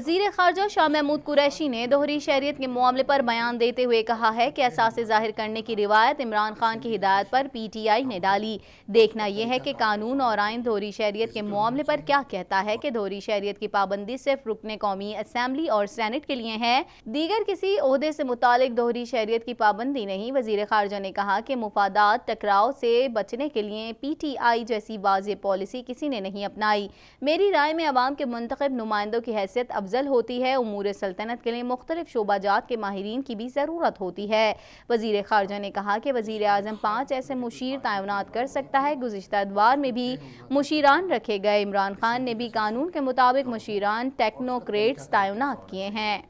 वजीर खारजा शाह महमूद कुरैशी ने दोहरी शहरीत के मामले पर बयान देते हुए कहा है कि असासे जाहिर करने की रिवायत इमरान खान की हिदायत पर पी टी आई ने डाली देखना यह है कि कानून और आयन दोहरी शहरीत के मामले पर क्या कहता है कि दोहरी शहरीत की पाबंदी सिर्फ रुकने कौमी असम्बली और सैनेट के लिए है दीगर किसी अहदे से मुतक दोहरी शहरीत की पाबंदी नहीं वजीर खारजा ने कहा कि मुफादात टकराव से बचने के लिए पी टी आई जैसी वाज पॉलिसी किसी ने नहीं अपनाई मेरी राय में आवाम के मुंतब नुमाइंदों की हैसियत अब अफजल होती है उमूर सल्तनत के लिए मुख्तलिफ शोबाजात के माहरीन की भी ज़रूरत होती है वजीर खारजा ने कहा कि वजीर अजम पाँच ऐसे मुशीर तैनात कर सकता है गुजशत अदवार में भी मुशीरान रखे गए इमरान खान ने भी कानून के मुताबिक मुशीरान टेक्नोक्रेट्स तैनात किए हैं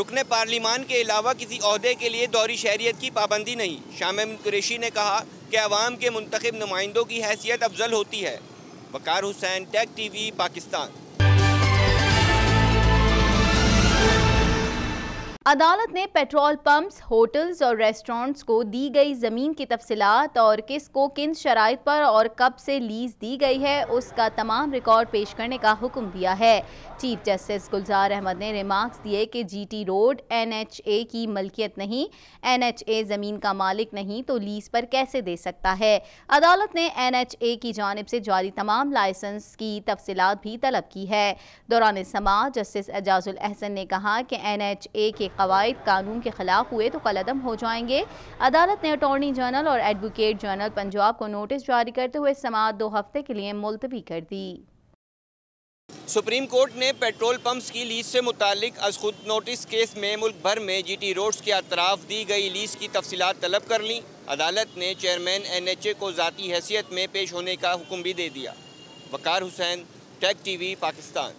रुकन पार्लिमान के अलावा किसी अहदे के लिए दौरी शहरीत की पाबंदी नहीं शाम कुरेशी ने कहा कि अवाम के मुंतब नुमाइंदों की हैसियत अफजल होती है Waqar Hussain Tag T V Pakistan अदालत ने पेट्रोल पंप्स होटल्स और रेस्टोरेंट्स को दी गई ज़मीन की तफसलत और किसको किन शराइ पर और कब से लीज दी गई है उसका तमाम रिकॉर्ड पेश करने का हुक्म दिया है चीफ जस्टिस गुलजार अहमद ने रिमार्क्स दिए कि जीटी रोड एनएचए की मलकियत नहीं एनएचए ज़मीन का मालिक नहीं तो लीज पर कैसे दे सकता है अदालत ने एन की जानब से जारी तमाम लाइसेंस की तफसलत भी तलब की है दौरान समाज जस्टिस एजाजुल अहसन ने कहा कि एन एच ए के कवायद कानून के खिलाफ हुए तो कलदम हो जाएंगे अदालत ने अटॉर्नी जनरल और एडवोकेट जनरल पंजाब को नोटिस जारी करते हुए समात दो हफ्ते के लिए मुलतवी कर दी सुप्रीम कोर्ट ने पेट्रोल पंप्स की लीज से मुतालिक अज खुद नोटिस केस में मुल्क भर में जी टी रोड्स के अतराफ दी गई लीज की तफसीत तलब कर ली अदालत ने चेयरमैन एन एच ए को ज़ाती हैसियत में पेश होने का हुक्म भी दे दिया Waqar Hussain Tag T V Pakistan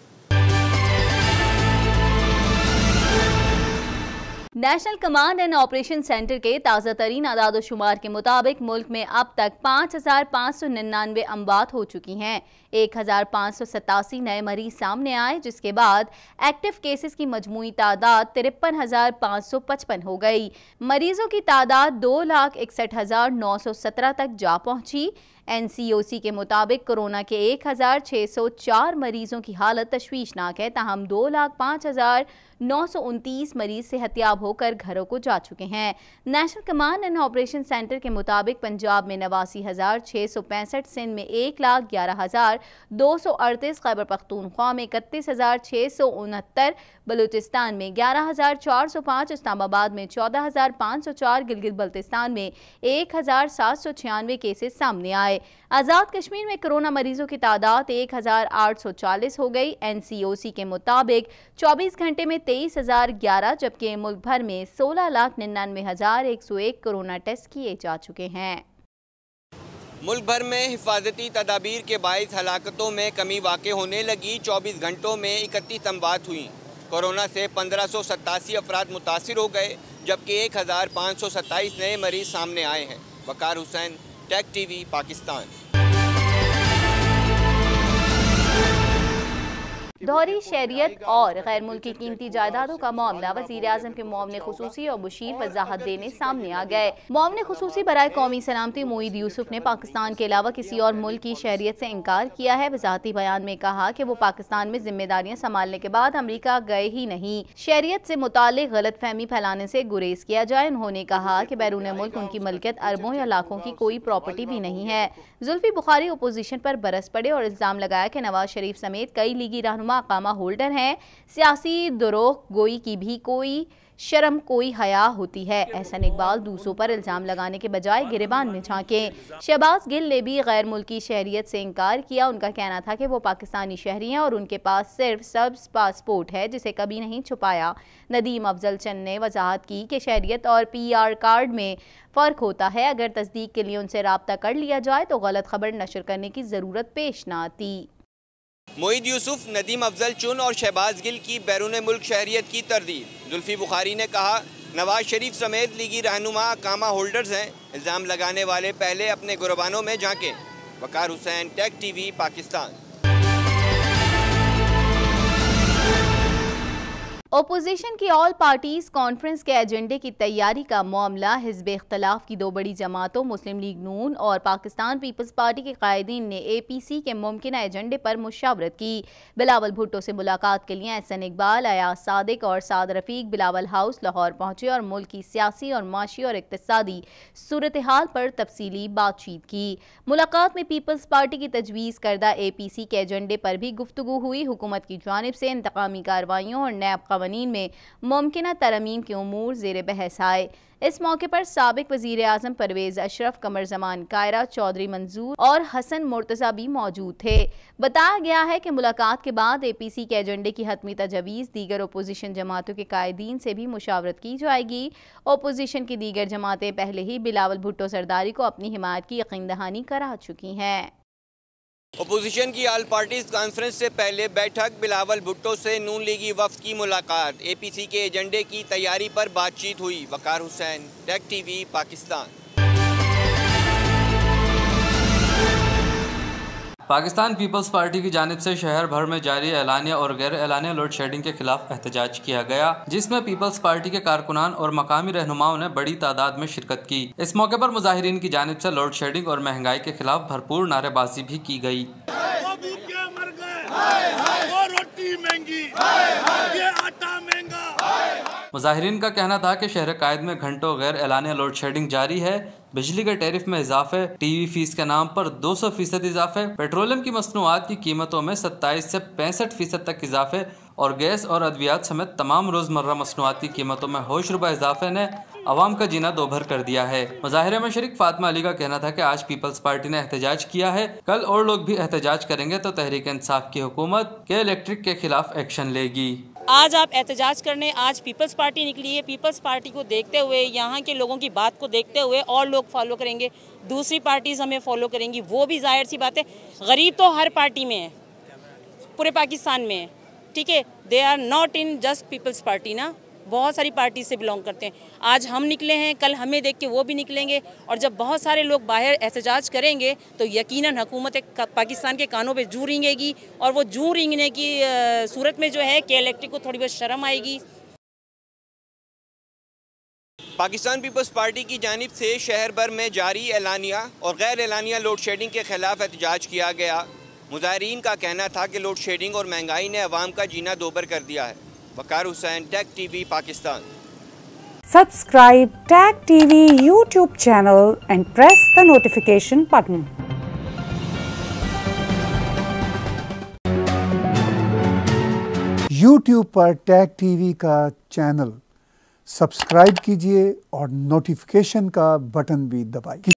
national command and operation centre के ताज़ा तरीन आदाद शुमार के मुताबिक मुल्क में अब तक पाँच हज़ार पाँच सौ निन्यानवे अमवात हो चुकी हैं एक हज़ार पाँच सौ सतासी नए मरीज सामने आए जिसके बाद एक्टिव केसेस की मजमू तादाद तिरपन हज़ार पाँच सौ पचपन हो गई मरीजों की तादाद दो लाख इकसठ हज़ार नौ सौ सत्रह तक जा पहुंची एनसीओसी के मुताबिक कोरोना के 1604 मरीजों की हालत तशवीशनाक है तहम दो लाख पाँच हज़ार नौ सौ उनतीस मरीज सेहतियाब होकर घरों को जा चुके हैं national command and operation centre के मुताबिक पंजाब में नवासी हज़ार छः सौ पैंसठ सिंध में एक लाख ग्यारह हज़ार दो सौ अड़तीस खैबर पख्तूनख्वा में इकतीस हज़ार छः सौ उनहत्तर बलूचिस्तान में ग्यारह हज़ार चार सौ पाँच इस्लामाबाद में चौदह हज़ार पाँच सौ चार गिलगित बल्तिस्तान में एक हज़ार सात सौ छियानवे केसेस सामने आए है आज़ाद कश्मीर में कोरोना मरीजों की तादाद 1840 हो गई एनसीओसी के मुताबिक 24 घंटे में 23,011 जबकि मुल्क भर में सोलह लाख निन्यानवे हज़ार एक सौ एक कोरोना टेस्ट किए जा चुके हैं मुल्क भर में हिफाजती तदाबीर के बाईस हलाकतों में कमी वाक़ होने लगी 24 घंटों में इकतीस अमवात हुई कोरोना से पंद्रह सौ सतासी अफराद मुतासर हो गए जबकि एक हज़ार पाँच सौ सत्ताईस नए मरीज सामने आए हैं वकार हुसैन Tech TV Pakistan. दोहरी शहरीत और गैर मुल्की कीमती जायदादों का मामला वजीर अजम के मामले खसूसी और बशीर वजाहत देने सामने आ गए मामले खसूसी बरए कौमी सलामती मोईद यूसुफ ने पाकिस्तान के अलावा किसी और मुल्क की शहरीत से इनकार किया है वजाती बयान में कहा की वो पाकिस्तान में जिम्मेदारियाँ संभालने के बाद अमरीका गए ही नहीं शहरीत से मुतल गलत फहमी फैलाने से गुरेज किया जाए उन्होंने तो कहा की बैरून मुल्क उनकी मलकियत अरबों या लाखों की कोई प्रॉपर्टी भी नहीं है जुल्फी बुखारी अपोजिशन पर बरस पड़े और इल्जाम लगाया कि नवाज शरीफ समेत कई लीगी रहनुमा मुकदमा अकामा होल्डर हैं सियासी दरोह गोई की भी कोई शर्म कोई हया होती है ऐसा इकबाल दूसरों पर इल्ज़ाम लगाने के बजाय गिरबान में झांके शहबाज गिल ने भी गैर मुल्की शहरीत से इनकार किया उनका कहना था कि वो पाकिस्तानी शहरी हैं और उनके पास सिर्फ सब्ज पासपोर्ट है जिसे कभी नहीं छुपाया नदीम अफजल चंद ने वजाहत की कि शहरीत और पी आर कार्ड में फ़र्क होता है अगर तस्दीक के लिए उनसे रबता कर लिया जाए तो गलत खबर नशर करने की ज़रूरत पेश ना आती मोईद यूसुफ नदीम अफजल चुन और शहबाज गिल की बैरून मुल्क शहरीत की तरदीद जुल्फी बुखारी ने कहा नवाज शरीफ समेत लीगी रहनुमा कामा होल्डर्स हैं इल्ज़ाम लगाने वाले पहले अपने गुरबानों में झांकें Waqar Hussain Tag V Pakistan opposition की ऑल पार्टीज कॉन्फ्रेंस के एजेंडे की तैयारी का मामला हिजब इख्तलाफ की दो बड़ी जमातों मुस्लिम लीग नून और पाकिस्तान पीपल्स पार्टी के कायदीन ने ए पी सी के मुमकिन एजेंडे पर मुशावरत की बिलावल भुट्टो से मुलाकात के लिए एहसन इकबाल अयाज सदक और साद रफीक बिलावल हाउस लाहौर पहुंचे और मुल्क की सियासी और माशी और इकतदी सूरत हाल पर तफसी बातचीत की मुलाकात में पीपल्स पार्टी की तजवीज़ करदा ए पी सी के एजेंडे पर भी गुफ्तु हुई हुकूमत की जानब से इंतकामी कार्रवाई और नैब कवानीन में मुमकिन तरमीम के अमूर जेर बहस आए इस मौके पर सबक वजीर अजम परवेज़ अशरफ कमर जमान कायरा चौधरी मंजूर और हसन मुर्तज़ा भी मौजूद थे बताया गया है कि मुलाकात के बाद ए पी सी के एजेंडे की हतमी तजावीज़ दीगर अपोजिशन जमातों के कायदीन से भी मुशावरत की जाएगी अपोजिशन की दीगर जमातें पहले ही बिलावल भुट्टो सरदारी को अपनी हिमायत की यकीन दहानी करा चुकी हैं अपोजिशन की ऑल पार्टीज कॉन्फ्रेंस से पहले बैठक बिलावल भुट्टो से नून लीगी वफ की मुलाकात एपीसी के एजेंडे की तैयारी पर बातचीत हुई वकार हुसैन डेक टीवी पाकिस्तान पाकिस्तान पीपल्स पार्टी की जानब से शहर भर में जारी एलानिया और गैर एलानिया लोड शेडिंग के खिलाफ एहतजाज किया गया जिसमें पीपल्स पार्टी के कारकुनान और मकामी रहनुमाओं ने बड़ी तादाद में शिरकत की इस मौके पर मुजाहरीन की जानब से लोड शेडिंग और महंगाई के खिलाफ भरपूर नारेबाजी भी की गई मुजाहरीन का कहना था कि शहर कायद में घंटों गैर एलानिया लोड शेडिंग जारी है बिजली के टैरिफ में इजाफे टीवी फीस के नाम पर दो सौ फीसद इजाफे पेट्रोलियम की मसनूआत की कीमतों में सत्ताईस से पैंसठ फीसद तक इजाफे और गैस और अद्वियात समेत तमाम रोज़मर्रा मसनूआत की कीमतों में होशरुबा इजाफे ने आवाम का जीना दोभर कर दिया है मुजाहरे में शरीक फातमा अली का कहना था कि आज पीपल्स पार्टी ने एहतजाज किया है कल और लोग भी एहतजाज करेंगे तो तहरीक इंसाफ की हुकूमत के इलेक्ट्रिक के खिलाफ एक्शन लेगी आज आप एहतजाज करने आज पीपल्स पार्टी निकली है पीपल्स पार्टी को देखते हुए यहाँ के लोगों की बात को देखते हुए और लोग फॉलो करेंगे दूसरी पार्टीज़ हमें फॉलो करेंगी वो भी जाहिर सी बात है गरीब तो हर पार्टी में है पूरे पाकिस्तान में है ठीक है they are not in just Peoples Party ना बहुत सारी पार्टी से बिलोंग करते हैं आज हम निकले हैं कल हमें देख के वो भी निकलेंगे और जब बहुत सारे लोग बाहर एहतजाज करेंगे तो यकीनन हुकूमत एक पाकिस्तान के कानों पे जू रिंगेगी और वो जू रिंगने की सूरत में जो है के इलेक्ट्रिक को थोड़ी बहुत शर्म आएगी पाकिस्तान पीपल्स पार्टी की जानब से शहर भर में जारी एलानिया और गैर एलानिया लोड शेडिंग के खिलाफ एहतजाज किया गया मुजाहरीन का कहना था कि लोड शेडिंग और महंगाई ने अवाम का जीना दोबर कर दिया है Waqar Hussain Tag TV Pakistan subscribe Tag TV YouTube channel and press the notification button YouTube पर टैग टीवी का चैनल सब्सक्राइब कीजिए और नोटिफिकेशन का बटन भी दबाइए